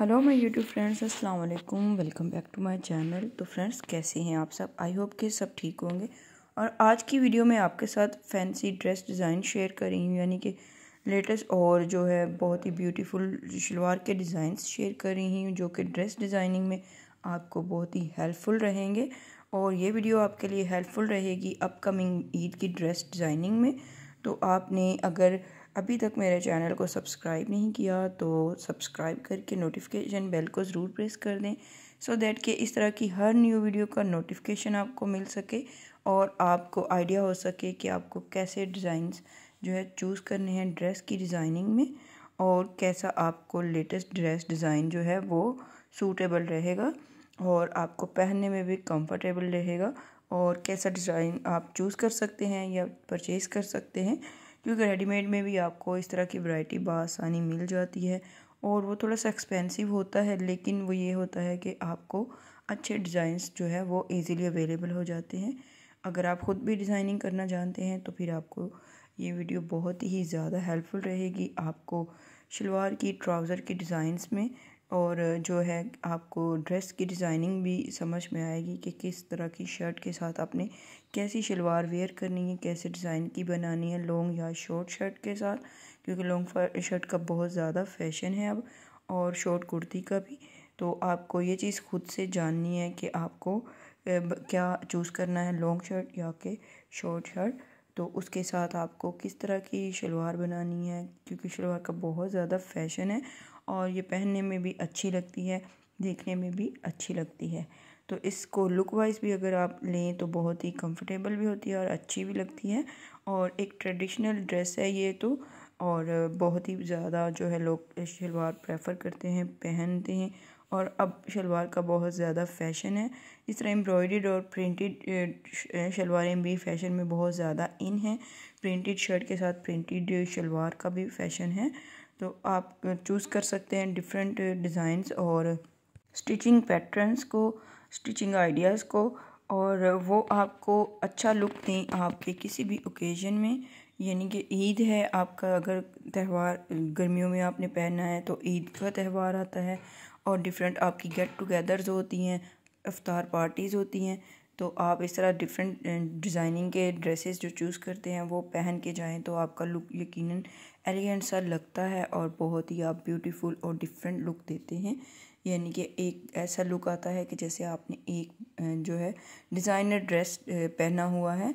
hello my YouTube friends अस्सलाम वालेकुम welcome back to my channel तो फ्रेंड्स कैसे हैं आप सब आई होप कि सब ठीक होंगे और आज की वीडियो में आपके साथ फैंसी ड्रेस डिज़ाइन शेयर कर रही हूँ यानी कि लेटेस्ट और जो है बहुत ही ब्यूटीफुल शलवार के डिज़ाइन शेयर कर रही हूँ जो कि ड्रेस डिज़ाइनिंग में आपको बहुत ही हेल्पफुल रहेंगे और ये वीडियो आपके लिए हेल्पफुल रहेगी अपकमिंग ईद की ड्रेस डिज़ाइनिंग में तो आपने अगर अभी तक मेरे चैनल को सब्सक्राइब नहीं किया तो सब्सक्राइब करके नोटिफिकेशन बेल को ज़रूर प्रेस कर दें सो दैट कि इस तरह की हर न्यू वीडियो का नोटिफिकेशन आपको मिल सके और आपको आइडिया हो सके कि आपको कैसे डिज़ाइंस जो है चूज़ करने हैं ड्रेस की डिज़ाइनिंग में और कैसा आपको लेटेस्ट ड्रेस डिज़ाइन जो है वो सूटेबल रहेगा और आपको पहनने में भी कंफर्टेबल रहेगा और कैसा डिज़ाइन आप चूज़ कर सकते हैं या परचेज़ कर सकते हैं क्योंकि रेडीमेड में भी आपको इस तरह की वैरायटी बसानी मिल जाती है और वो थोड़ा सा एक्सपेंसिव होता है लेकिन वो ये होता है कि आपको अच्छे डिज़ाइंस जो है वो ईज़िली अवेलेबल हो जाते हैं अगर आप ख़ुद भी डिज़ाइनिंग करना जानते हैं तो फिर आपको ये वीडियो बहुत ही ज़्यादा हेल्पफुल रहेगी आपको शलवार की ट्राउज़र की डिज़ाइंस में और जो है आपको ड्रेस की डिज़ाइनिंग भी समझ में आएगी कि किस तरह की शर्ट के साथ आपने कैसी शलवार वेयर करनी है कैसे डिज़ाइन की बनानी है लॉन्ग या शॉर्ट शर्ट के साथ क्योंकि लॉन्ग शर्ट का बहुत ज़्यादा फैशन है अब और शॉर्ट कुर्ती का भी तो आपको ये चीज़ खुद से जाननी है कि आपको क्या चूज़ करना है लॉन्ग शर्ट या के शॉर्ट शर्ट तो उसके साथ आपको किस तरह की शलवार बनानी है क्योंकि शलवार का बहुत ज़्यादा फैशन है और ये पहनने में भी अच्छी लगती है देखने में भी अच्छी लगती है तो इसको लुक वाइज भी अगर आप लें तो बहुत ही कंफर्टेबल भी होती है और अच्छी भी लगती है और एक ट्रेडिशनल ड्रेस है ये तो और बहुत ही ज़्यादा जो है लोग शलवार प्रेफर करते हैं पहनते हैं और अब शलवार का बहुत ज़्यादा फैशन है इस तरह एम्ब्रॉयड और प्रिंटेड शलवारें भी फैशन में बहुत ज़्यादा इन हैं प्रिंटेड शर्ट के साथ प्रिंटेड शलवार का भी फैशन है तो आप चूज़ कर सकते हैं डिफरेंट डिज़ाइंस और स्टिचिंग पैटर्न्स को स्टिचिंग आइडियाज़ को और वो आपको अच्छा लुक दें आपके किसी भी ओकेज़न में यानी कि ईद है आपका अगर त्यौहार गर्मियों में आपने पहना है तो ईद का त्यौहार आता है और डिफरेंट आपकी गेट टुगेदर्स होती हैं अफ्तार पार्टीज़ होती हैं तो आप इस तरह डिफरेंट डिज़ाइनिंग के ड्रेसेस जो चूज़ करते हैं वो पहन के जाएं तो आपका लुक यकीनन एलिगेंट सा लगता है और बहुत ही आप ब्यूटीफुल और डिफरेंट लुक देते हैं यानी कि एक ऐसा लुक आता है कि जैसे आपने एक जो है डिज़ाइनर ड्रेस पहना हुआ है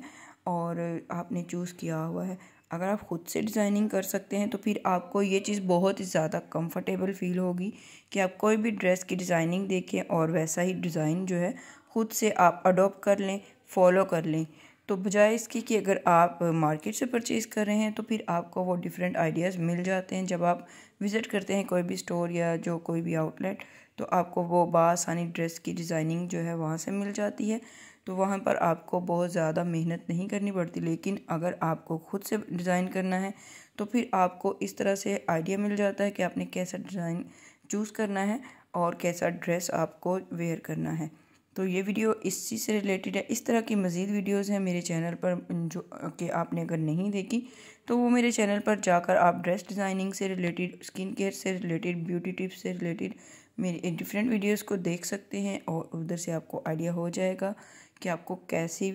और आपने चूज़ किया हुआ है अगर आप ख़ुद से डिज़ाइनिंग कर सकते हैं तो फिर आपको ये चीज़ बहुत ही ज़्यादा कंफर्टेबल फील होगी कि आप कोई भी ड्रेस की डिज़ाइनिंग देखें और वैसा ही डिज़ाइन जो है खुद से आप अडोप्ट कर लें फॉलो कर लें तो बजाय इसकी कि अगर आप मार्केट से परचेज़ कर रहे हैं तो फिर आपको वो डिफरेंट आइडियाज़ मिल जाते हैं जब आप विज़िट करते हैं कोई भी स्टोर या जो कोई भी आउटलेट तो आपको वो बासानी ड्रेस की डिज़ाइनिंग जो है वहाँ से मिल जाती है तो वहाँ पर आपको बहुत ज़्यादा मेहनत नहीं करनी पड़ती लेकिन अगर आपको खुद से डिज़ाइन करना है तो फिर आपको इस तरह से आइडिया मिल जाता है कि आपने कैसा डिज़ाइन चूज़ करना है और कैसा ड्रेस आपको वेयर करना है तो ये वीडियो इसी से रिलेटेड है इस तरह की मज़ीद वीडियोज़ हैं मेरे चैनल पर जो कि आपने अगर नहीं देखी तो वो मेरे चैनल पर जाकर आप ड्रेस डिज़ाइनिंग से रिलेटेड स्किन केयर से रिलेटेड ब्यूटी टिप्स से रिलेटेड मेरे डिफरेंट वीडियोस को देख सकते हैं और उधर से आपको आइडिया हो जाएगा कि आपको कैसी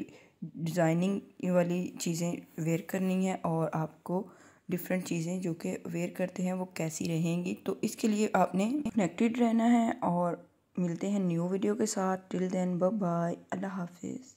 डिज़ाइनिंग वाली चीज़ें वेयर करनी है और आपको डिफरेंट चीज़ें जो कि वेयर करते हैं वो कैसी रहेंगी तो इसके लिए आपने कनेक्टेड रहना है और मिलते हैं न्यू वीडियो के साथ टिल देन बाय बाय अल्लाह हाफिज़